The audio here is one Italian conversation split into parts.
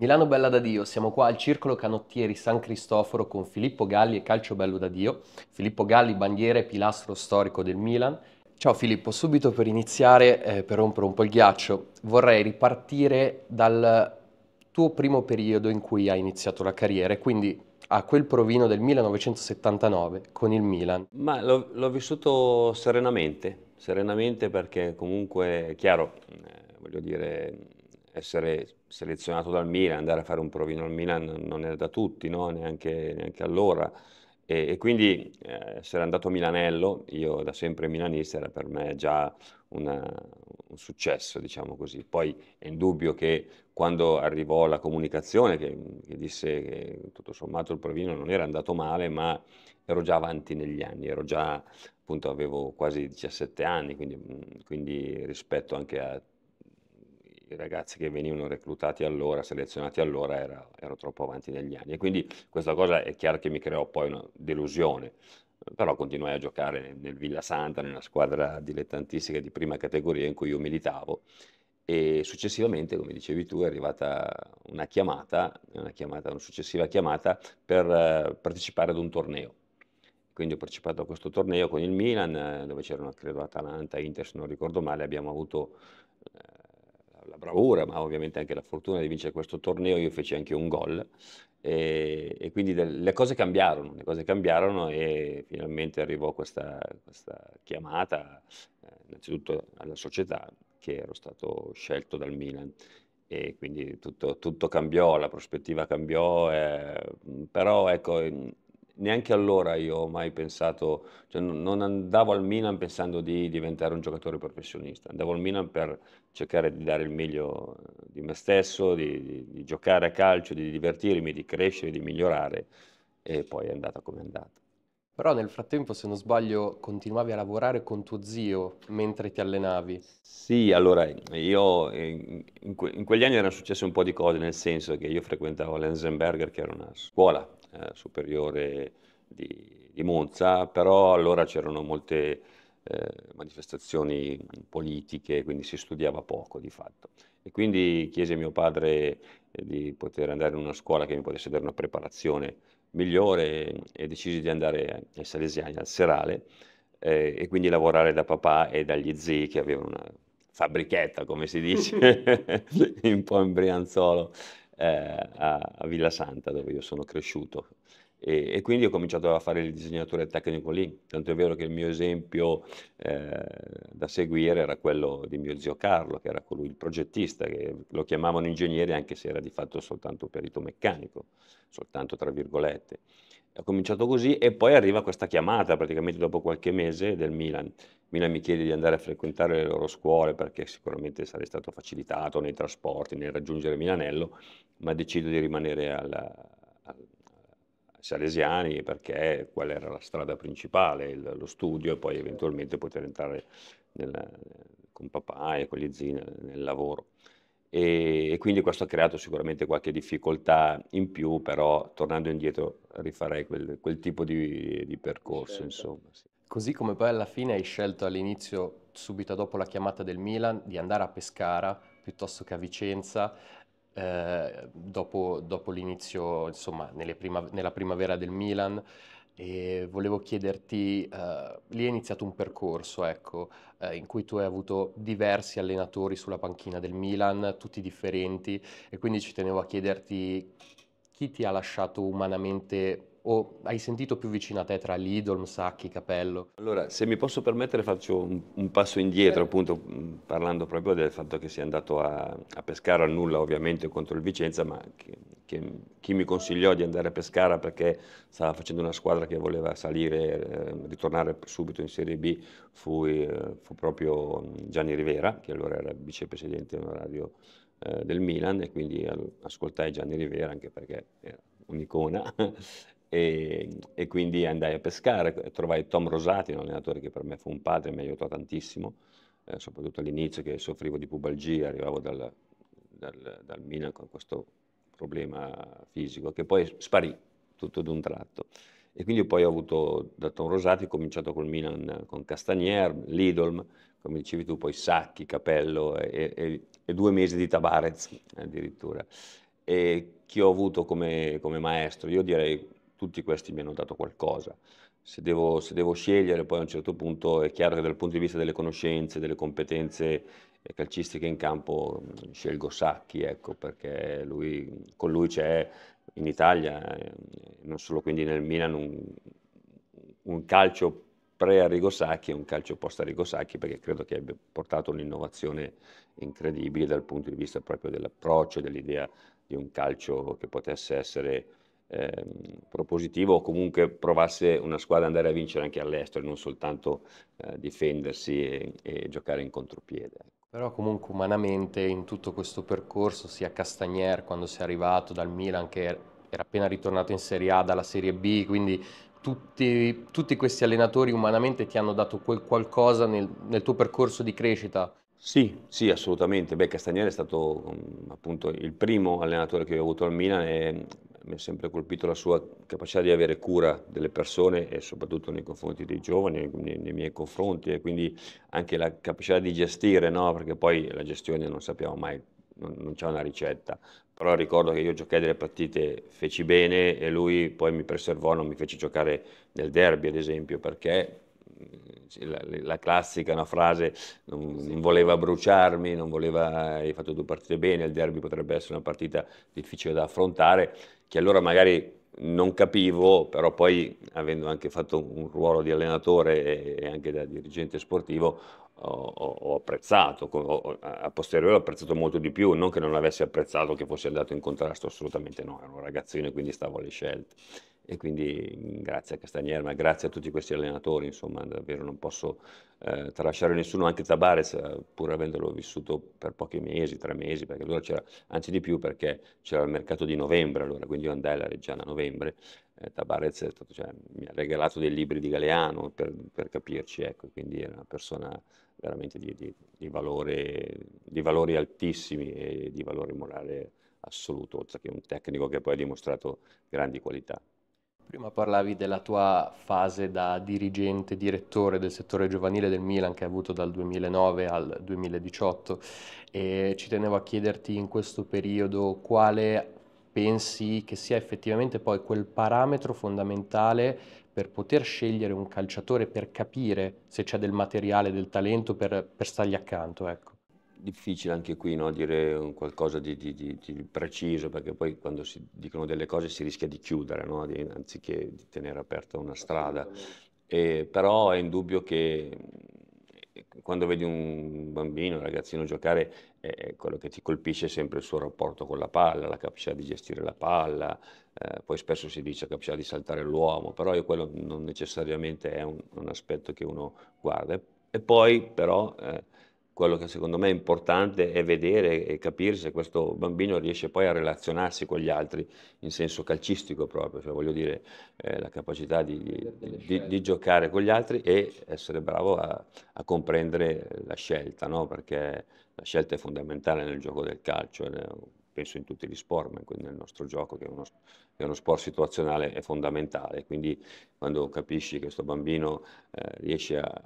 Milano Bella da Dio, siamo qua al Circolo Canottieri San Cristoforo con Filippo Galli e Calcio Bello da Dio. Filippo Galli, bandiere e pilastro storico del Milan. Ciao Filippo, subito per iniziare, eh, per rompere un po' il ghiaccio, vorrei ripartire dal tuo primo periodo in cui hai iniziato la carriera, quindi a quel provino del 1979 con il Milan. Ma l'ho vissuto serenamente, serenamente perché comunque, è chiaro, eh, voglio dire essere selezionato dal Milan, andare a fare un provino al Milan non era da tutti, no? neanche, neanche, allora. E, e quindi eh, essere andato a Milanello, io da sempre milanista, era per me già una, un successo, diciamo così. Poi è indubbio che quando arrivò la comunicazione, che, che disse che tutto sommato il provino non era andato male, ma ero già avanti negli anni, ero già appunto avevo quasi 17 anni, quindi, quindi rispetto anche a i ragazzi che venivano reclutati allora, selezionati allora, era, ero troppo avanti negli anni. E quindi questa cosa è chiaro che mi creò poi una delusione, però continuai a giocare nel, nel Villa Santa, nella squadra dilettantistica di prima categoria in cui io militavo. E successivamente, come dicevi tu, è arrivata una chiamata, una, chiamata, una successiva chiamata per eh, partecipare ad un torneo quindi ho partecipato a questo torneo con il Milan, eh, dove c'erano credo Atalanta, Inter se non ricordo male, abbiamo avuto eh, la bravura, ma ovviamente anche la fortuna di vincere questo torneo, io feci anche un gol e, e quindi de- le cose cambiarono, le cose cambiarono e finalmente arrivò questa, questa chiamata, eh, innanzitutto alla società che ero stato scelto dal Milan e quindi tutto, tutto cambiò, la prospettiva cambiò, eh, però ecco neanche allora io ho mai pensato, cioè non andavo al Milan pensando di diventare un giocatore professionista, andavo al Milan per cercare di dare il meglio di me stesso, di, di, di giocare a calcio, di divertirmi, di crescere, di migliorare e poi è andata come è andata. Però nel frattempo, se non sbaglio, continuavi a lavorare con tuo zio mentre ti allenavi. Sì, allora io in, in quegli anni erano successe un po' di cose, nel senso che io frequentavo l'Enzenberger, che era una scuola eh, superiore di, di, Monza, però allora c'erano molte eh, manifestazioni politiche, quindi si studiava poco di fatto. E quindi chiese a mio padre eh, di poter andare in una scuola che mi potesse dare una preparazione migliore e decisi di andare ai Salesiani, al Serale, eh, e quindi lavorare da papà e dagli zii che avevano una fabbrichetta, come si dice, un po' in Brianzolo, eh, a, a, Villa Santa dove io sono cresciuto e, e, quindi ho cominciato a fare il disegnatore tecnico lì, tanto è vero che il mio esempio eh, da seguire era quello di mio zio Carlo che era colui il progettista, che lo chiamavano ingegnere anche se era di fatto soltanto perito meccanico, soltanto tra virgolette. Ho cominciato così e poi arriva questa chiamata praticamente dopo qualche mese del Milan. Milan mi chiede di andare a frequentare le loro scuole perché sicuramente sarei stato facilitato nei trasporti, nel raggiungere Milanello, ma decido di rimanere alla, Salesiani perché quella era la strada principale, il, lo studio e poi eventualmente poter entrare nel, con papà e con gli zini nel lavoro e, e, quindi questo ha creato sicuramente qualche difficoltà in più, però tornando indietro rifarei quel, quel tipo di, di percorso. Insomma, sì. Così come poi alla fine hai scelto all'inizio, subito dopo la chiamata del Milan, di andare a Pescara piuttosto che a Vicenza, eh, dopo, dopo l'inizio, insomma, prima, nella primavera del Milan e volevo chiederti, eh, lì è iniziato un percorso, ecco, eh, in cui tu hai avuto diversi allenatori sulla panchina del Milan, tutti differenti, e quindi ci tenevo a chiederti chi ti ha lasciato umanamente o hai sentito più vicino a te tra Lidl, Sacchi, Capello? Allora, se mi posso permettere faccio un, un passo indietro, certo. appunto mm, parlando proprio del fatto che sei andato a, a pescare al nulla ovviamente contro il Vicenza, ma che che, chi mi consigliò di andare a Pescara perché stava facendo una squadra che voleva salire, eh, ritornare subito in Serie B, fu, eh, fu, proprio Gianni Rivera, che allora era vicepresidente onorario eh, del Milan e quindi ascoltai Gianni Rivera anche perché era un'icona e, e, quindi andai a Pescara, eh, trovai Tom Rosati, un allenatore che per me fu un padre, mi aiutò tantissimo, eh, soprattutto all'inizio che soffrivo di pubalgia, arrivavo dal, dal, dal Milan con questo problema fisico, che poi sparì tutto d'un tratto. E quindi poi ho avuto da Tom Rosati, ho cominciato col Milan con Castagnier, Lidolm, come dicevi tu, poi Sacchi, Capello e, e, e due mesi di Tabarez addirittura. E chi ho avuto come, come maestro, io direi tutti questi mi hanno dato qualcosa. Se devo, se devo, scegliere, poi a un certo punto è chiaro che dal punto di vista delle conoscenze, delle competenze calcistiche in campo mm, scelgo Sacchi, ecco, perché lui, con lui c'è in Italia, eh, non solo quindi nel Milan, un, un calcio pre-Arrigo Sacchi e un calcio post-Arrigo Sacchi, perché credo che abbia portato un'innovazione incredibile dal punto di vista proprio dell'approccio, dell'idea di un calcio che potesse essere eh, propositivo o comunque provasse una squadra ad andare a vincere anche all'estero e non soltanto eh, difendersi e, e giocare in contropiede. Però comunque umanamente in tutto questo percorso, sia Castagnier quando si è arrivato dal Milan che era appena ritornato in Serie A dalla Serie B, quindi tutti, tutti questi allenatori umanamente ti hanno dato quel qualcosa nel, nel tuo percorso di crescita? Sì, sì, assolutamente. Beh, Castagnier è stato mm, appunto il primo allenatore che ho avuto al Milan e mi ha sempre colpito la sua capacità di avere cura delle persone e soprattutto nei confronti dei giovani, nei, nei miei confronti e quindi anche la capacità di gestire, no? perché poi la gestione non sappiamo mai, non, non c'è una ricetta, però ricordo che io giocai delle partite, feci bene e lui poi mi preservò, non mi fece giocare nel derby ad esempio perché mm, la, la, classica una frase non, non, voleva bruciarmi, non voleva hai fatto due partite bene, il derby potrebbe essere una partita difficile da affrontare che allora magari non capivo, però poi avendo anche fatto un ruolo di allenatore e anche da dirigente sportivo ho, ho apprezzato, ho, a posteriori ho apprezzato molto di più, non che non avessi apprezzato che fosse andato in contrasto, assolutamente no, ero un ragazzino e quindi stavo alle scelte e quindi mhmm, grazie a Castagnier, ma grazie a tutti questi allenatori, insomma davvero non posso eh, tralasciare nessuno, anche Tabarez pur avendolo vissuto per pochi mesi, tre mesi, perché allora c'era, anzi di più perché c'era il mercato di novembre allora, quindi io andai alla Reggiana a novembre, eh, Tabarez cioè, mi ha regalato dei libri di Galeano per, per capirci, ecco, quindi era una persona veramente di, di, di, valore, di valori altissimi e di valore morale assoluto, oltre che un tecnico che poi ha dimostrato grandi qualità. Prima parlavi della tua fase da dirigente, direttore del settore giovanile del Milan che hai avuto dal 2009 al 2018 e ci tenevo a chiederti in questo periodo quale pensi che sia effettivamente poi quel parametro fondamentale per poter scegliere un calciatore, per capire se c'è del materiale, del talento per, per stargli accanto. Ecco difficile anche qui no, dire qualcosa di, di, di, di, preciso, perché poi quando si dicono delle cose si rischia di chiudere, no, anziché di tenere aperta una strada. E, però è indubbio che eh, quando vedi un bambino, un ragazzino giocare, eh, quello che ti colpisce è sempre il suo rapporto con la palla, la capacità di gestire la palla, eh, poi spesso si dice capacità di saltare l'uomo, però io quello non necessariamente è un, un aspetto che uno guarda. E, e poi però... Eh, quello che secondo me è importante è vedere e capire se questo bambino riesce poi a relazionarsi con gli altri in senso calcistico proprio, cioè voglio dire eh, la capacità di, di, di, giocare con gli altri e essere bravo a, a comprendere la scelta, no? perché la scelta è fondamentale nel gioco del calcio, eh, penso in tutti gli sport, ma nel nostro gioco che è uno, che è uno sport situazionale è fondamentale, quindi quando capisci che questo bambino eh, riesce a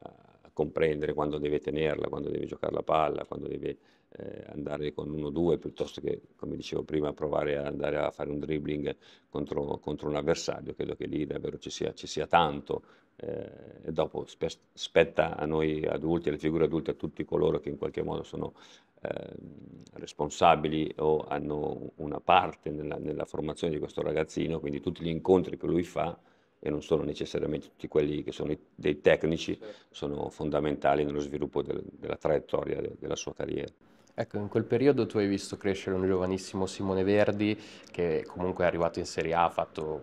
comprendere quando deve tenerla, quando deve giocare la palla, quando deve eh, andare con 1-2 piuttosto che, come dicevo prima, provare ad andare a fare un dribbling contro, contro un avversario. Credo che lì davvero ci sia, ci sia tanto. Eh, e dopo spe spetta a noi adulti, alle figure adulte, a tutti coloro che in qualche modo sono ehm, responsabili o hanno una parte nella, nella formazione di questo ragazzino, quindi tutti gli incontri che lui fa e non sono necessariamente tutti quelli che sono dei tecnici, certo. sono fondamentali nello sviluppo del, della traiettoria de, della sua carriera. Ecco, in quel periodo tu hai visto crescere un giovanissimo Simone Verdi che comunque è arrivato in Serie A, ha fatto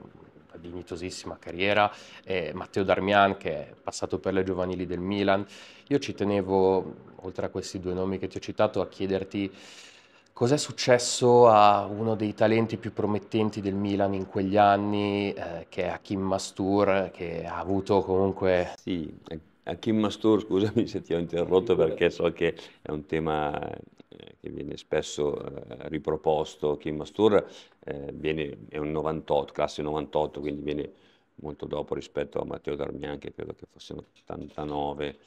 una dignitosissima carriera, e Matteo Darmian che è passato per le giovanili del Milan. Io ci tenevo, oltre a questi due nomi che ti ho citato, a chiederti Cos'è successo a uno dei talenti più promettenti del Milan in quegli anni, eh, che è Hakim Mastur, che ha avuto comunque... Sì, Hakim Mastur, scusami se ti ho interrotto perché so che è un tema eh, che viene spesso eh, riproposto. Hakim Mastur eh, viene, è un 98, classe 98, quindi viene molto dopo rispetto a Matteo Darmian, che credo che fosse un 89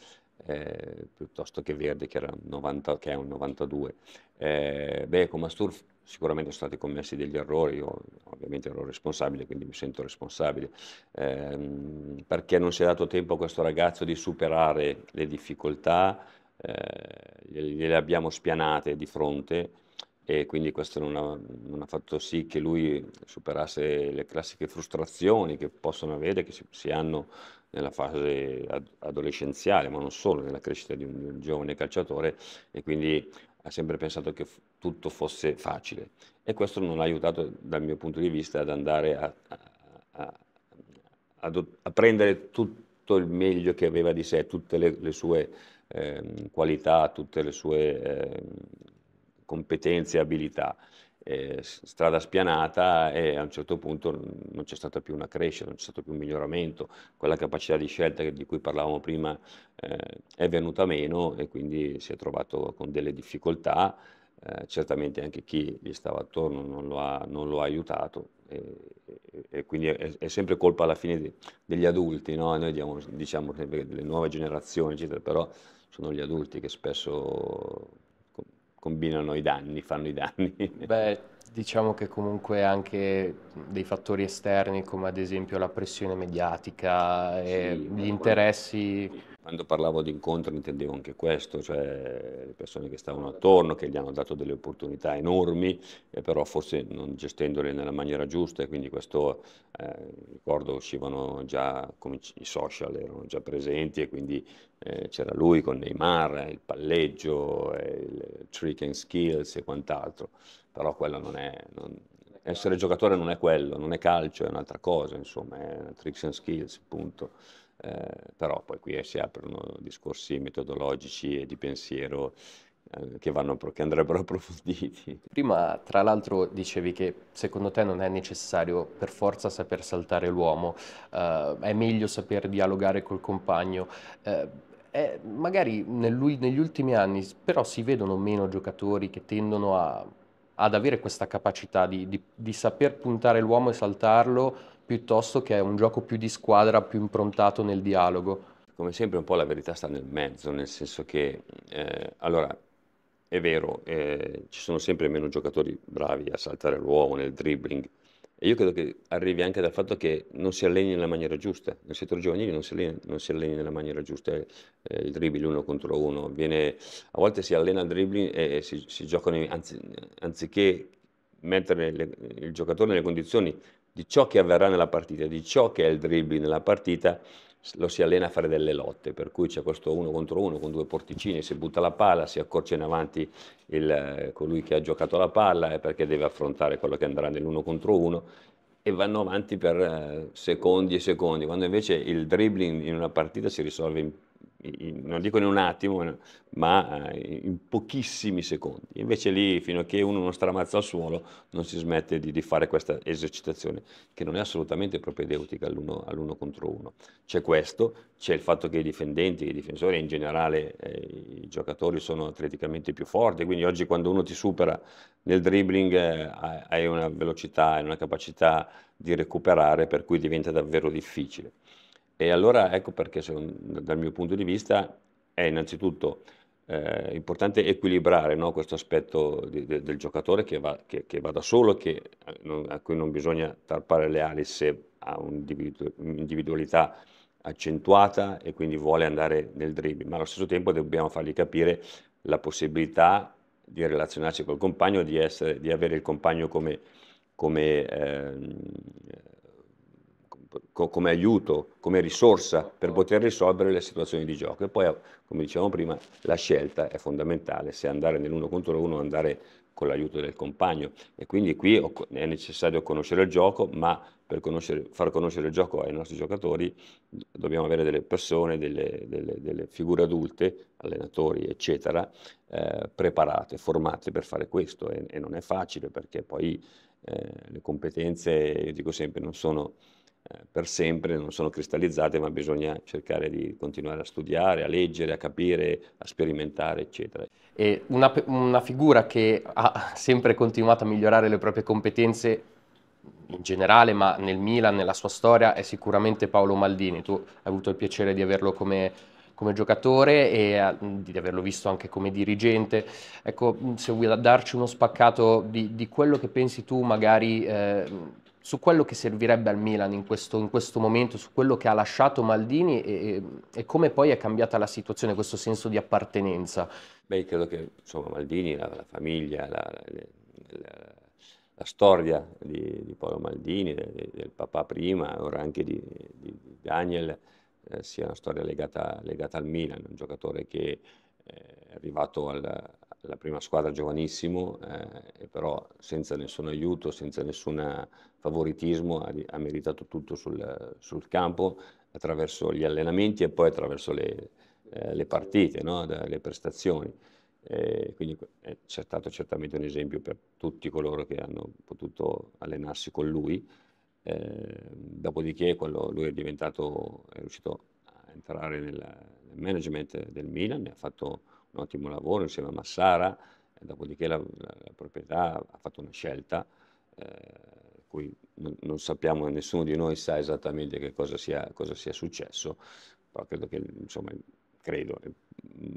eh, piuttosto che Verde che, 90, che è un 92. Eh, beh, con Mastur sicuramente sono stati commessi degli errori, io ovviamente ero responsabile, quindi mi sento responsabile, eh, perché non si è dato tempo a questo ragazzo di superare le difficoltà, gliele eh, abbiamo spianate di fronte e quindi questo non ha, non ha, fatto sì che lui superasse le classiche frustrazioni che possono avere, che si, si hanno nella fase adolescenziale, ma non solo, nella crescita di un, di un giovane calciatore e quindi ha sempre pensato che tutto fosse facile e questo non ha aiutato dal mio punto di vista ad andare a, a, a, a prendere tutto il meglio che aveva di sé, tutte le, le sue eh, qualità, tutte le sue eh, competenze e abilità eh, strada spianata e a un certo punto non c'è stata più una crescita, non c'è stato più un miglioramento, quella capacità di scelta di cui parlavamo prima eh, è venuta meno e quindi si è trovato con delle difficoltà, eh, certamente anche chi gli stava attorno non lo ha, non lo ha aiutato e, e quindi è, è, sempre colpa alla fine de, degli adulti, no? noi diamo, diciamo sempre delle nuove generazioni, eccetera, però sono gli adulti che spesso combinano i danni, fanno i danni. Beh, Diciamo che comunque anche dei fattori esterni come ad esempio la pressione mediatica e sì, gli interessi... Quando parlavo di incontri intendevo anche questo, cioè le persone che stavano attorno, che gli hanno dato delle opportunità enormi, però forse non gestendole nella maniera giusta e quindi questo, eh, ricordo, uscivano già, come i social erano già presenti e quindi eh, c'era lui con Neymar, il palleggio, eh, il trick and skills e quant'altro però quello non è... Non, essere giocatore non è quello, non è calcio, è un'altra cosa, insomma, è tricks and skills, punto. Eh, però poi qui eh, si aprono discorsi metodologici e di pensiero eh, che, vanno, che andrebbero approfonditi. Prima, tra l'altro, dicevi che secondo te non è necessario per forza saper saltare l'uomo, eh, è meglio saper dialogare col compagno. È, eh, magari nel, negli ultimi anni però si vedono meno giocatori che tendono a ad avere questa capacità di, di, di saper puntare l'uomo e saltarlo piuttosto che un gioco più di squadra, più improntato nel dialogo. Come sempre un po' la verità sta nel mezzo, nel senso che eh, allora è vero, eh, ci sono sempre meno giocatori bravi a saltare l'uomo nel dribbling, e io credo che arrivi anche dal fatto che non si alleni nella maniera giusta, nel settore giovanile non si alleni, non si alleni nella maniera giusta eh, il dribbling uno contro uno, Viene, a volte si allena il dribbling e, e si, si, giocano, anzi, anziché mettere le, il giocatore nelle condizioni di ciò che avverrà nella partita, di ciò che è il dribbling nella partita, lo si allena a fare delle lotte, per cui c'è questo uno contro uno con due porticini, si butta la palla, si accorcia in avanti il, colui che ha giocato la palla perché deve affrontare quello che andrà nell'uno contro uno e vanno avanti per eh, secondi e secondi, quando invece il dribbling in una partita si risolve in non dico in un attimo, ma eh, in pochissimi secondi. Invece lì, fino a che uno non stramazza al suolo, non si smette di, di fare questa esercitazione, che non è assolutamente propedeutica all'uno, all contro uno. C'è questo, c'è il fatto che i difendenti, i difensori in generale, eh, i giocatori sono atleticamente più forti, quindi oggi quando uno ti supera nel dribbling eh, hai una velocità, e una capacità di recuperare, per cui diventa davvero difficile e allora ecco perché sono, dal mio punto di vista è innanzitutto eh, importante equilibrare no, questo aspetto di, de, del giocatore che va, che, che va da solo e eh, a cui non bisogna tarpare le ali se ha un'individualità accentuata e quindi vuole andare nel dribbling, ma allo stesso tempo dobbiamo fargli capire la possibilità di relazionarsi col compagno, di, essere, di avere il compagno come, come eh, co come aiuto, come risorsa per poter risolvere le situazioni di gioco. E poi, come dicevamo prima, la scelta è fondamentale, se andare nell'uno contro uno o andare con l'aiuto del compagno. E quindi qui è necessario conoscere il gioco, ma per conoscere, far conoscere il gioco ai nostri giocatori dobbiamo avere delle persone, delle, delle, delle figure adulte, allenatori, eccetera, eh, preparate, formate per fare questo. E, e non è facile perché poi eh, le competenze, io dico sempre, non sono per sempre non sono cristallizzate, ma bisogna cercare di continuare a studiare, a leggere, a capire, a sperimentare, eccetera. E una, una figura che ha sempre continuato a migliorare le proprie competenze in generale, ma nel Milan, nella sua storia, è sicuramente Paolo Maldini. Tu hai avuto il piacere di averlo come, come giocatore e mm, di averlo visto anche come dirigente. Ecco, mm, se vuoi darci uno spaccato di, di quello che pensi tu magari... Eh, su quello che servirebbe al Milan in questo, in questo momento, su quello che ha lasciato Maldini e, e, come poi è cambiata la situazione, questo senso di appartenenza. Beh, credo che insomma, Maldini, la, la famiglia, la, la, la storia di, di, Paolo Maldini, del, del, papà prima, ora anche di, di, di Daniel, eh, sia una storia legata, legata, al Milan, un giocatore che è arrivato al la prima squadra giovanissimo, eh, però senza nessun aiuto, senza nessun favoritismo, ha, ha meritato tutto sul, sul, campo, attraverso gli allenamenti e poi attraverso le, eh, le partite, no? da, le prestazioni. Eh, quindi è stato certamente un esempio per tutti coloro che hanno potuto allenarsi con lui. Ehm, dopodiché quando lui è diventato, è riuscito a entrare nel, nel management del Milan, ha fatto un ottimo lavoro insieme a Massara, dopodiché la, la, la proprietà ha fatto una scelta, eh, cui non, non, sappiamo, nessuno di noi sa esattamente che cosa sia, cosa sia successo, però credo che insomma, credo, eh,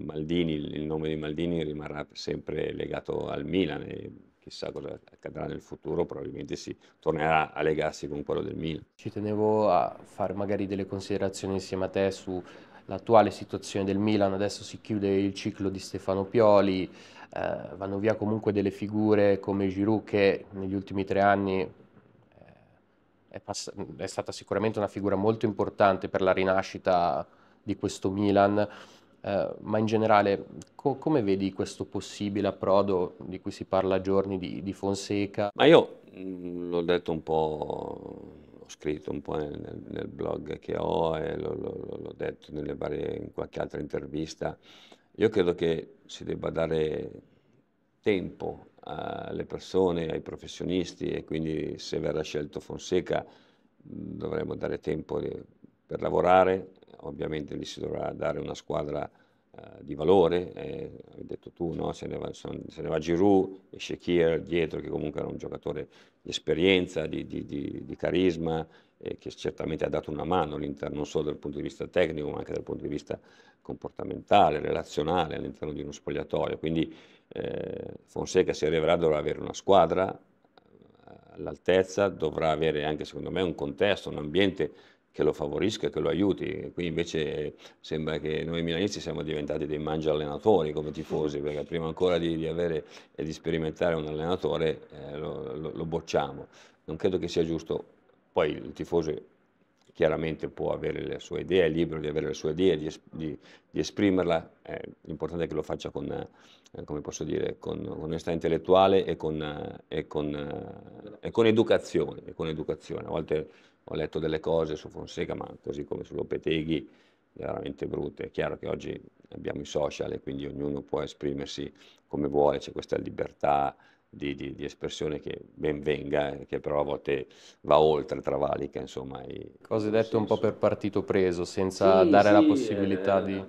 Maldini, il nome di Maldini rimarrà sempre legato al Milan e chissà cosa accadrà nel futuro, probabilmente si tornerà a legarsi con quello del Milan. Ci tenevo a fare magari delle considerazioni insieme a te su l'attuale situazione del Milan, adesso si chiude il ciclo di Stefano Pioli, eh, vanno via comunque delle figure come Giroud che negli ultimi tre anni eh, è, è, stata sicuramente una figura molto importante per la rinascita di questo Milan, eh, ma in generale co come vedi questo possibile approdo di cui si parla a giorni di, di Fonseca? Ma io mm, l'ho detto un po' ho scritto un po' nel, nel blog che ho e lo, lo, l'ho detto varie, in qualche altra intervista, io credo che si debba dare tempo alle persone, ai professionisti e quindi se verrà scelto Fonseca dovremo dare tempo per lavorare, ovviamente gli si dovrà dare una squadra eh, di valore, eh, hai detto tu, no? se, ne va, se ne va Giroud e Shekir dietro, che comunque era un giocatore di esperienza, di, di, di, di carisma, eh, che certamente ha dato una mano all'interno, non solo dal punto di vista tecnico, ma anche dal punto di vista comportamentale, relazionale all'interno di uno spogliatoio. Quindi eh, Fonseca, se arriverà, dovrà avere una squadra eh, all'altezza, dovrà avere anche, secondo me, un contesto, un ambiente che lo favorisca, che lo aiuti. Qui invece sembra che noi milanisti siamo diventati dei mangia allenatori come tifosi, perché prima ancora di, di avere e di sperimentare un allenatore eh, lo, lo, lo bocciamo. Non credo che sia giusto. Poi il tifoso chiaramente può avere la sua idea, è libero di avere la sua idea, di, di, di esprimerla, eh, l'importante è che lo faccia con, eh, come posso dire, con, onestà intellettuale e con, eh, e, con, e con, educazione, e con educazione. A volte ho letto delle cose su Fonseca, ma così come su Lopeteghi, veramente brutte. È chiaro che oggi abbiamo i social e quindi ognuno può esprimersi come vuole, c'è questa libertà di, di, di, espressione che ben venga, che però a volte va oltre, travalica, insomma. Cose dette un po' per partito preso, senza sì, dare sì, la possibilità eh, di...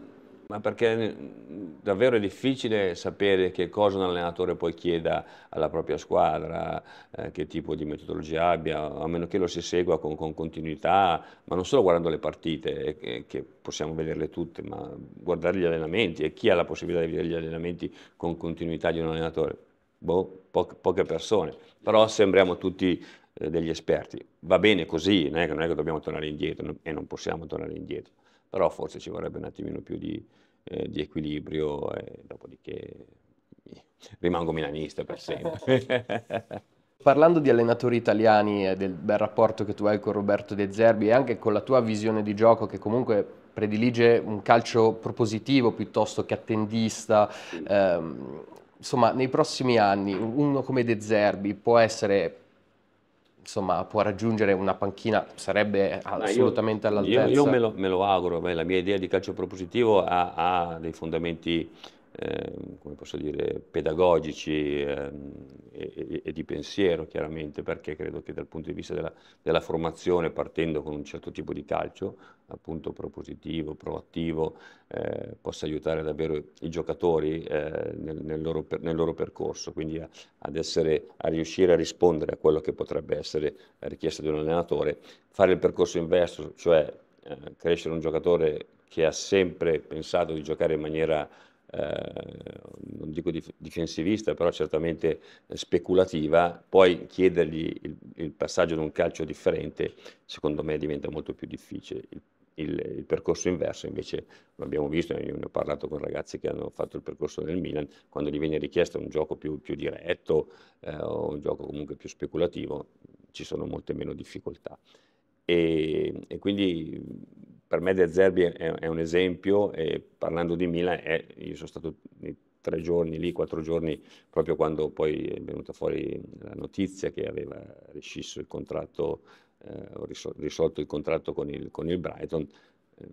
Ma perché mm, davvero è difficile sapere che cosa un allenatore poi chieda alla propria squadra, eh, che tipo di metodologia abbia, a meno che lo si segua con, con continuità, ma non solo guardando le partite, eh, che possiamo vederle tutte, ma guardare gli allenamenti e chi ha la possibilità di vedere gli allenamenti con continuità di un allenatore boh, po poche persone, però sembriamo tutti eh, degli esperti. Va bene così, non è, che, non è, che, dobbiamo tornare indietro e non possiamo tornare indietro, però forse ci vorrebbe un attimino più di, eh, di equilibrio e dopodiché rimango milanista per sempre. Parlando di allenatori italiani e del bel rapporto che tu hai con Roberto De Zerbi e anche con la tua visione di gioco che comunque predilige un calcio propositivo piuttosto che attendista, ehm, insomma, nei prossimi anni uno come De Zerbi può essere insomma, può raggiungere una panchina, sarebbe assolutamente io, all'altezza. Io, io me, lo, me, lo, auguro, beh, la mia idea di calcio propositivo ha, ha dei fondamenti Ehm, come posso dire, pedagogici eh, e, e, di pensiero chiaramente, perché credo che dal punto di vista della, della, formazione, partendo con un certo tipo di calcio, appunto propositivo, proattivo, eh, possa aiutare davvero i giocatori eh, nel, nel, loro per, nel, loro percorso, quindi a, ad essere, a riuscire a rispondere a quello che potrebbe essere la richiesta di un allenatore, fare il percorso inverso, cioè eh, crescere un giocatore che ha sempre pensato di giocare in maniera eh, non dico dif- difensivista, però certamente eh, speculativa, poi chiedergli il, il passaggio ad un calcio differente, secondo me diventa molto più difficile. Il, il, il, percorso inverso invece l'abbiamo visto, io ne ho parlato con ragazzi che hanno fatto il percorso nel Milan, quando gli viene richiesto un gioco più, più diretto eh, o un gioco comunque più speculativo ci sono molte meno difficoltà. E, e quindi per me De Zerbi è, è un esempio e parlando di Milan, è, io sono stato tre giorni lì, quattro giorni, proprio quando poi è venuta fuori la notizia che aveva rescisso il contratto, eh, risolto il contratto con il, con il Brighton.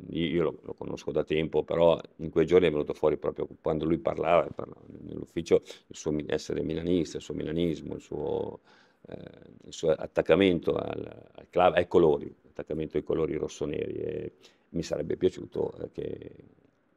Eh, io lo, lo, conosco da tempo, però in quei giorni è venuto fuori proprio quando lui parlava, parlava nell'ufficio il suo essere milanista, il suo milanismo, il suo, eh, il suo attaccamento al, al club, ai colori, attaccamento ai colori rossoneri e mi sarebbe piaciuto eh, che...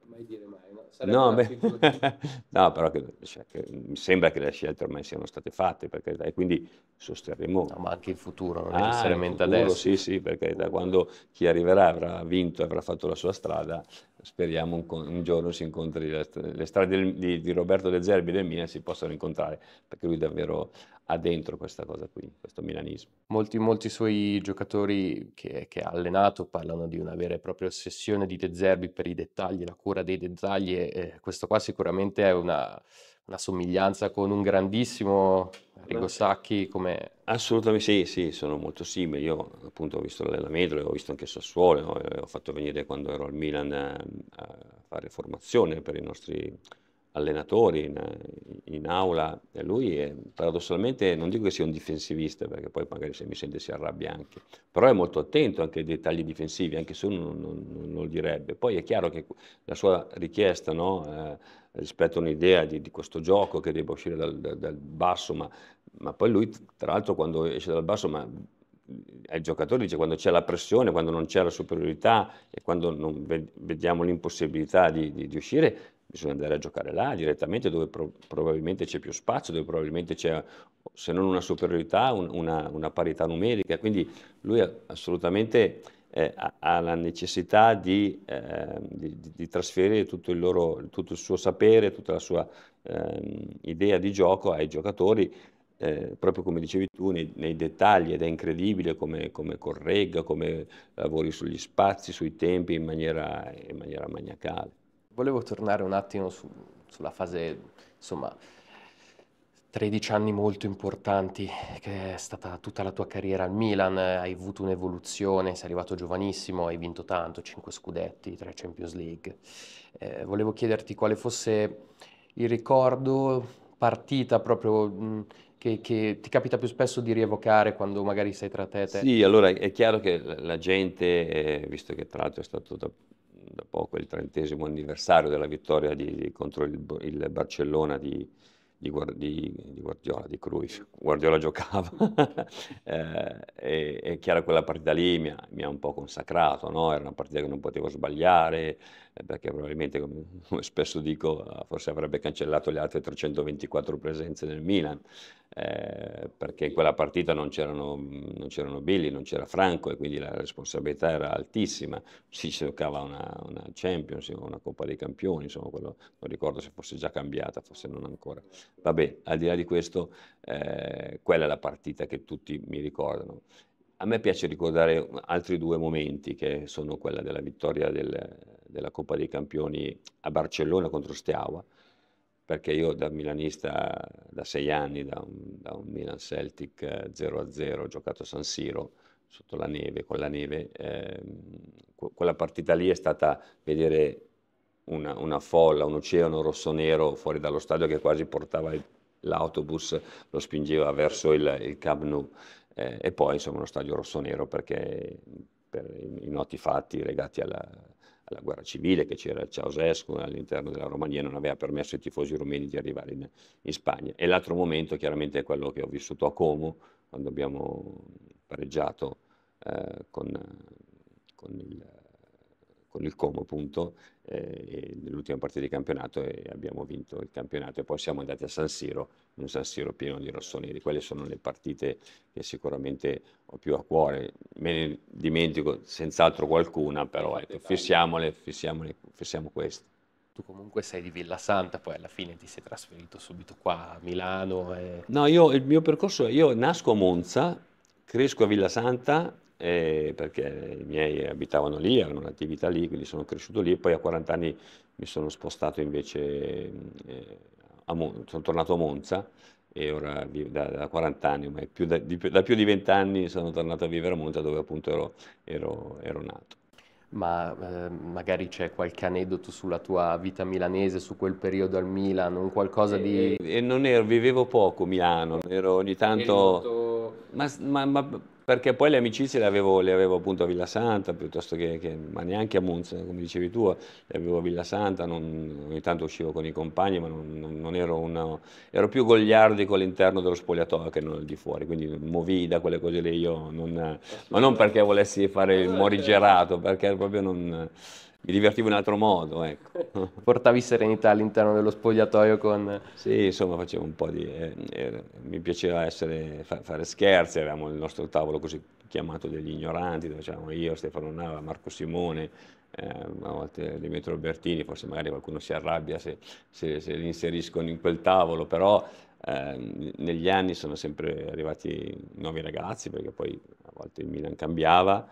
Mai dire mai, no? Sarebbe no, beh... no, però che, cioè, che mi sembra che le scelte ormai siano state fatte, per carità, e quindi sosterremo... No, ma anche in futuro, non ah, necessariamente futuro, adesso. Sì, sì, perché da quando chi arriverà avrà vinto e avrà fatto la sua strada, speriamo un, un giorno si incontri, le, le strade del, di, di, Roberto De Zerbi e le mie si possano incontrare, perché lui davvero ha dentro questa cosa qui, questo milanismo. Molti, molti suoi giocatori che, che ha allenato parlano di una vera e propria ossessione di De Zerbi per i dettagli, la cura dei dettagli e eh, questo qua sicuramente è una una somiglianza con un grandissimo Arrigo Sacchi come... Assolutamente sì, sì, sono molto simili. Io appunto ho visto l'allenamento, ho visto anche Sassuolo, no? ho fatto venire quando ero al Milan ehm, a fare formazione per i nostri allenatori in, eh, in aula, e lui è, paradossalmente non dico che sia un difensivista, perché poi magari se mi sente si arrabbia anche, però è molto attento anche ai dettagli difensivi, anche se uno non, non, non lo direbbe. Poi è chiaro che la sua richiesta no, eh, rispetto a un'idea di, di, questo gioco che debba uscire dal, dal, dal basso, ma, ma poi lui tra l'altro quando esce dal basso, ma eh, il giocatore dice quando c'è la pressione, quando non c'è la superiorità e quando non vediamo l'impossibilità di, di, di, uscire, bisogna andare a giocare là direttamente dove pro probabilmente c'è più spazio, dove probabilmente c'è se non una superiorità, un, una, una, parità numerica, quindi lui assolutamente eh, ha, ha, la necessità di, eh, di, di trasferire tutto il, loro, tutto il, suo sapere, tutta la sua eh, idea di gioco ai giocatori. Eh, proprio come dicevi tu, nei, nei, dettagli ed è incredibile come, come, corregga, come lavori sugli spazi, sui tempi in maniera, in maniera maniacale. Volevo tornare un attimo su, sulla fase, insomma, 13 anni molto importanti, che è stata tutta la tua carriera al Milan, hai avuto un'evoluzione, sei arrivato giovanissimo, hai vinto tanto, 5 scudetti, 3 Champions League. Eh, volevo chiederti quale fosse il ricordo, partita proprio mh, che, che, ti capita più spesso di rievocare quando magari sei tra te e te. Sì, allora è chiaro che la gente, eh, visto che tra l'altro è stato da dopo poco il trentesimo anniversario della vittoria di, contro il, il Barcellona di, di, di, di, Guardiola, di Cruyff, Guardiola giocava, eh, e, e chiaro quella partita lì mi ha, mi ha un po' consacrato, no? era una partita che non potevo sbagliare, eh, perché probabilmente, come spesso dico, eh, forse avrebbe cancellato le altre 324 presenze nel Milan, eh, perché in quella partita non c'erano, non Billy, non c'era Franco e quindi la responsabilità era altissima, si giocava una, una Champions, una Coppa dei Campioni, insomma, quello, non ricordo se fosse già cambiata, forse non ancora. Vabbè, al di là di questo, eh, quella è la partita che tutti mi ricordano a me piace ricordare altri due momenti che sono quella della vittoria del, della Coppa dei Campioni a Barcellona contro Steaua, perché io da milanista da sei anni, da un, da un Milan Celtic 0-0, eh, ho giocato a San Siro sotto la neve, con la neve, eh, quella partita lì è stata vedere una, una folla, un oceano rosso-nero fuori dallo stadio che quasi portava l'autobus lo spingeva verso il, il Camp Nou eh, e poi insomma uno stadio rossonero perché per i, i noti fatti legati alla, alla guerra civile che c'era il Ceausescu all'interno della Romania non aveva permesso ai tifosi rumeni di arrivare in, in Spagna. E l'altro momento chiaramente è quello che ho vissuto a Como quando abbiamo pareggiato eh, con, con il con il Como appunto, eh, nell'ultima partita di campionato e abbiamo vinto il campionato e poi siamo andati a San Siro, un San Siro pieno di rossoneri, quelle sono le partite che sicuramente ho più a cuore, me ne dimentico senz'altro qualcuna, però ecco, fissiamole, fissiamole, fissiamo queste tu comunque sei di Villa Santa, poi alla fine ti sei trasferito subito qua a Milano. E... No, io il mio percorso, io nasco a Monza, cresco a Villa Santa, perché i miei abitavano lì, avevano un'attività lì, quindi sono cresciuto lì, poi a 40 anni mi sono spostato invece, eh, Mon- sono tornato a Monza e ora da, da 40 anni, ma più da, di, da, più di 20 anni sono tornato a vivere a Monza dove appunto ero, ero, ero nato. Ma eh, magari c'è qualche aneddoto sulla tua vita milanese, su quel periodo al Milan, un qualcosa di... E, non ero, vivevo poco a Milano, ero ogni tanto... Ma, ma, ma perché poi le amicizie le avevo, le avevo appunto a Villa Santa, piuttosto che, che ma neanche a Monza, come dicevi tu, le avevo a Villa Santa, non, ogni tanto uscivo con i compagni, ma non, non, non ero, una, ero più goliardico all'interno dello spogliatoio che non al di fuori, quindi movi da quelle cose lì io, ma non perché volessi fare il morigerato, perché proprio non mi divertivo in un altro modo, ecco. Portavi serenità all'interno dello spogliatoio con... Sì, insomma, facevo un po' di... Eh, eh, mi piaceva essere, fa, fare scherzi, avevamo il nostro tavolo così chiamato degli ignoranti, dove c'eravamo io, Stefano Nava, Marco Simone, eh, a volte Dimitro Albertini, forse magari qualcuno si arrabbia se, se, se li inseriscono in quel tavolo, però eh, negli anni sono sempre arrivati nuovi ragazzi, perché poi a volte il Milan cambiava,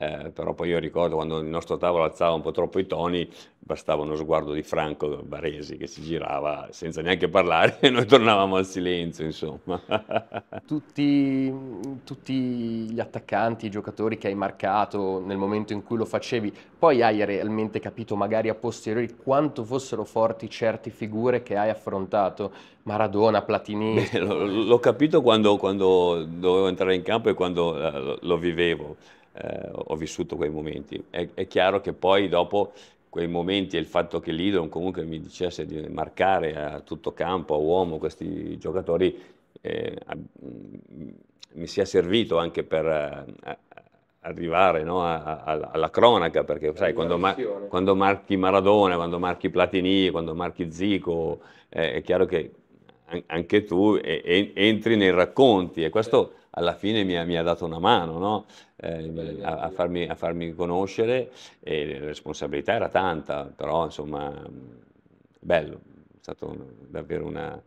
eh, però poi io ricordo quando il nostro tavolo alzava un po' troppo i toni, bastava uno sguardo di Franco Baresi che si girava senza neanche parlare e noi tornavamo al silenzio, insomma. Tutti, tutti, gli attaccanti, i giocatori che hai marcato nel momento in cui lo facevi, poi hai realmente capito magari a posteriori quanto fossero forti certe figure che hai affrontato, Maradona, Platini? Beh, l'ho capito quando, quando, dovevo entrare in campo e quando eh, lo vivevo eh, ho vissuto quei momenti. È, è, chiaro che poi dopo quei momenti e il fatto che Lidon comunque mi dicesse di marcare a tutto campo, a uomo, questi giocatori, eh, a, mm, mi sia servito anche per eh, a, arrivare no, a, a, alla cronaca, perché sai, quando, ma, quando, marchi Maradona, quando marchi Platini, quando marchi Zico, eh, è chiaro che anche tu entri nei racconti e questo alla fine mi ha, mi ha dato una mano no? eh, a, a, farmi, a, farmi, conoscere e la responsabilità era tanta, però insomma bello, è stata davvero una,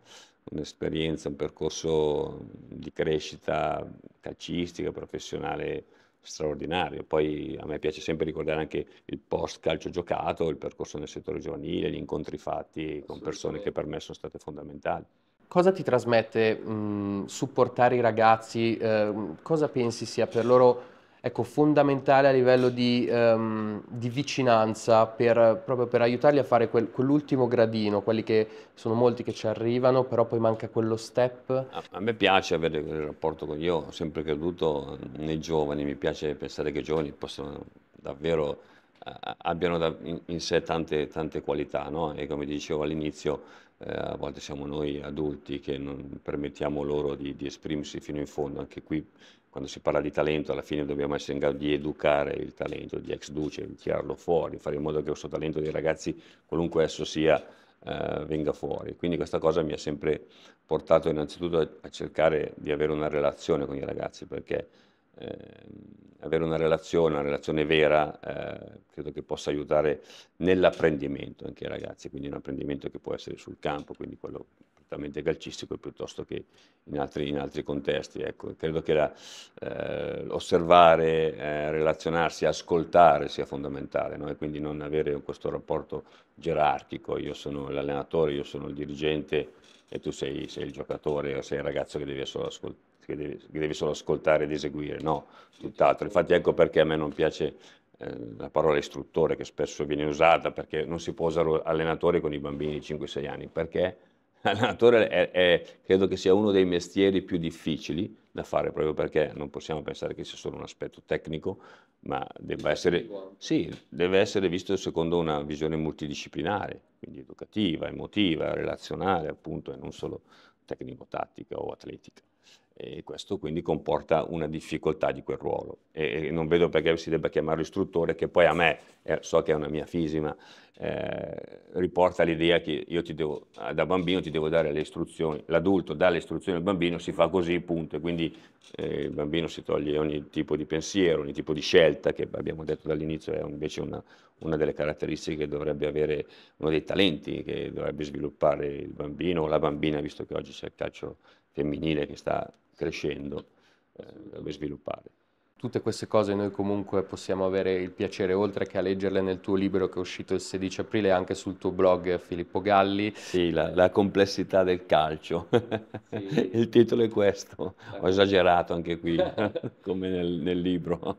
un'esperienza, un percorso di crescita calcistica, professionale straordinario. Poi a me piace sempre ricordare anche il post calcio giocato, il percorso nel settore giovanile, gli incontri fatti con persone che per me sono state fondamentali. Cosa ti trasmette mh, supportare i ragazzi? Eh, cosa pensi sia per loro ecco, fondamentale a livello di, um, di vicinanza per, proprio per aiutarli a fare quel, quell'ultimo gradino, quelli che sono molti che ci arrivano, però poi manca quello step. A, a me piace avere quel rapporto con io, ho sempre creduto nei giovani, mi piace pensare che i giovani possano davvero eh, abbiano in, in, sé tante, tante qualità no? e come dicevo all'inizio eh, a volte siamo noi adulti che non permettiamo loro di, di, esprimersi fino in fondo, anche qui quando si parla di talento alla fine dobbiamo essere in grado di educare il talento, di exduce, di tirarlo fuori, fare in modo che questo talento dei ragazzi, qualunque esso sia, eh, venga fuori. Quindi questa cosa mi ha sempre portato innanzitutto a, a cercare di avere una relazione con i ragazzi, perché eh, avere una relazione, una relazione vera, eh, credo che possa aiutare nell'apprendimento anche ai ragazzi, quindi un apprendimento che può essere sul campo, quindi quello prettamente calcistico piuttosto che in altri, in altri contesti. Ecco, credo che la, eh, osservare, eh, relazionarsi, ascoltare sia fondamentale no? e quindi non avere questo rapporto gerarchico, io sono l'allenatore, io sono il dirigente e tu sei, sei il giocatore o sei il ragazzo che devi solo ascoltare che devi, che devi solo ascoltare ed eseguire, no, tutt'altro. Infatti ecco perché a me non piace eh, la parola istruttore che spesso viene usata perché non si può usare allenatore con i bambini di 5-6 anni, perché l'allenatore è, è, credo che sia uno dei mestieri più difficili da fare proprio perché non possiamo pensare che sia solo un aspetto tecnico, ma debba essere, sì, deve essere visto secondo una visione multidisciplinare, quindi educativa, emotiva, relazionale appunto e non solo tecnico-tattica o atletica e questo quindi comporta una difficoltà di quel ruolo e, non vedo perché si debba chiamare istruttore che poi a me, eh, so che è una mia fisima, eh, riporta l'idea che io ti devo, da bambino ti devo dare le istruzioni, l'adulto dà le istruzioni al bambino, si fa così punto e quindi eh, il bambino si toglie ogni tipo di pensiero, ogni tipo di scelta che abbiamo detto dall'inizio è invece una, una delle caratteristiche che dovrebbe avere, uno dei talenti che dovrebbe sviluppare il bambino o la bambina, visto che oggi c'è il calcio femminile che sta crescendo eh, sviluppare. Tutte queste cose noi comunque possiamo avere il piacere, oltre che a leggerle nel tuo libro che è uscito il 16 aprile, anche sul tuo blog Filippo Galli. Sì, la, la complessità del calcio. Sì. il titolo è questo. Ho esagerato anche qui, come nel, nel libro.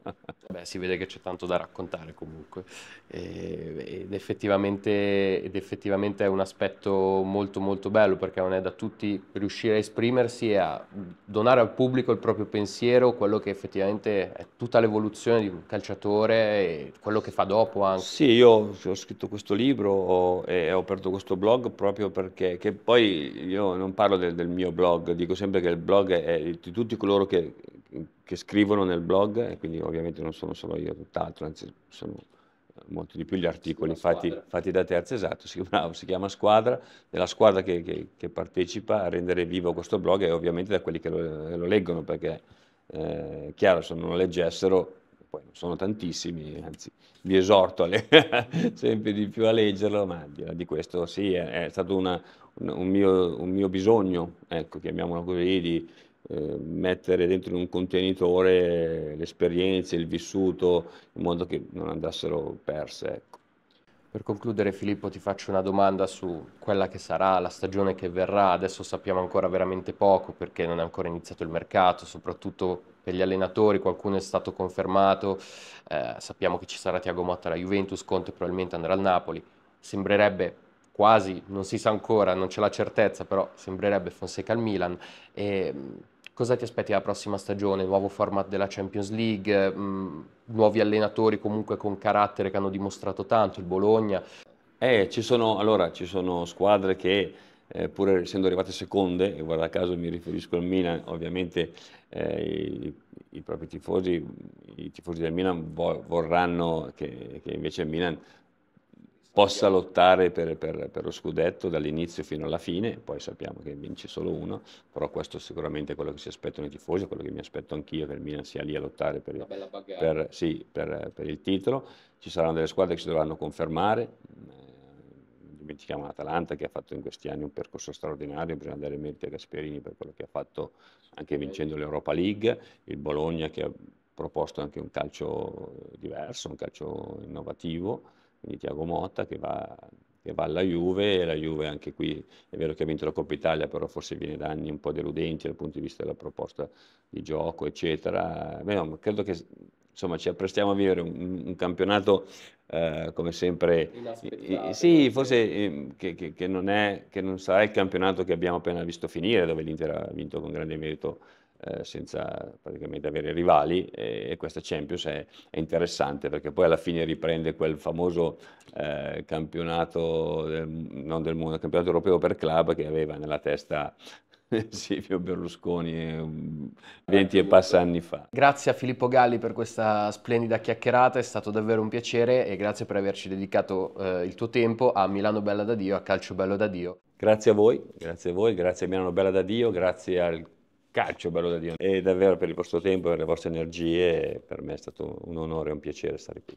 Beh, si vede che c'è tanto da raccontare comunque. ed, effettivamente, ed effettivamente è un aspetto molto molto bello, perché non è da tutti riuscire a esprimersi e a donare al pubblico il proprio pensiero, quello che effettivamente è, tutta l'evoluzione di un calciatore e quello che fa dopo anche. Sì, io ho scritto questo libro e ho aperto questo blog proprio perché, che poi io non parlo del, del mio blog, dico sempre che il blog è di tutti coloro che, che scrivono nel blog, e quindi ovviamente non sono solo io, tutt'altro, anzi sono molti di più gli articoli fatti, fatti, da terza, esatto, si, bravo, si chiama Squadra, la squadra che, che, che, partecipa a rendere vivo questo blog e ovviamente da quelli che lo, che lo leggono perché eh, chiaro se non la leggessero, poi non sono tantissimi, anzi vi esorto le, sempre di più a leggerlo, ma di, questo sì, è, è stato una, un, un, mio, un, mio, bisogno, ecco, chiamiamolo così, di eh, mettere dentro in un contenitore le esperienze, il vissuto, in modo che non andassero perse. Ecco. Per concludere Filippo ti faccio una domanda su quella che sarà la stagione che verrà, adesso sappiamo ancora veramente poco perché non è ancora iniziato il mercato, soprattutto per gli allenatori, qualcuno è stato confermato, eh, sappiamo che ci sarà Tiago Motta alla Juventus, Conte probabilmente andrà al Napoli, sembrerebbe quasi, non si sa ancora, non c'è la certezza, però sembrerebbe Fonseca al Milan. E, cosa ti aspetti la prossima stagione? Nuovo format della Champions League, mh, mm, nuovi allenatori comunque con carattere che hanno dimostrato tanto, il Bologna? Eh, ci sono, allora, ci sono squadre che eh, pur essendo arrivate seconde, e guarda caso mi riferisco al Milan, ovviamente eh, i, i, propri tifosi, i tifosi del Milan vo vorranno che, che, invece il Milan possa lottare per, per, per, lo scudetto dall'inizio fino alla fine, poi sappiamo che vince solo uno, però questo sicuramente è quello che si aspettano i tifosi, quello che mi aspetto anch'io, che il Milan sia lì a lottare per, per sì, il titolo. Ci saranno delle squadre che si dovranno confermare, non eh, dimentichiamo l'Atalanta che ha fatto in questi anni un percorso straordinario, bisogna dare meriti a Gasperini per quello che ha fatto anche vincendo l'Europa League, il Bologna che ha proposto anche un calcio diverso, un calcio innovativo quindi Tiago Motta che va, che va, alla Juve e la Juve anche qui è vero che ha vinto la Coppa Italia, però forse viene da anni un po' deludenti dal punto di vista della proposta di gioco, eccetera. Beh, no, credo che insomma ci apprestiamo a vivere un, un campionato eh, come sempre eh, sì forse eh, che, che, che, non è, che non sarà il campionato che abbiamo appena visto finire dove l'Inter ha vinto con grande merito eh, senza praticamente avere rivali e, e questa Champions è, è, interessante perché poi alla fine riprende quel famoso eh, campionato, del, non del mondo, campionato europeo per club che aveva nella testa Silvio Berlusconi 20 eh, e passa anni fa. Grazie a Filippo Galli per questa splendida chiacchierata, è stato davvero un piacere e grazie per averci dedicato eh, il tuo tempo a Milano Bella da Dio, a Calcio Bello da Dio. Grazie a voi, grazie a voi, grazie a Milano Bella da Dio, grazie al Calcio, bello da Dio. E davvero per il vostro tempo, per le vostre energie, per me è stato un onore e un piacere stare qui.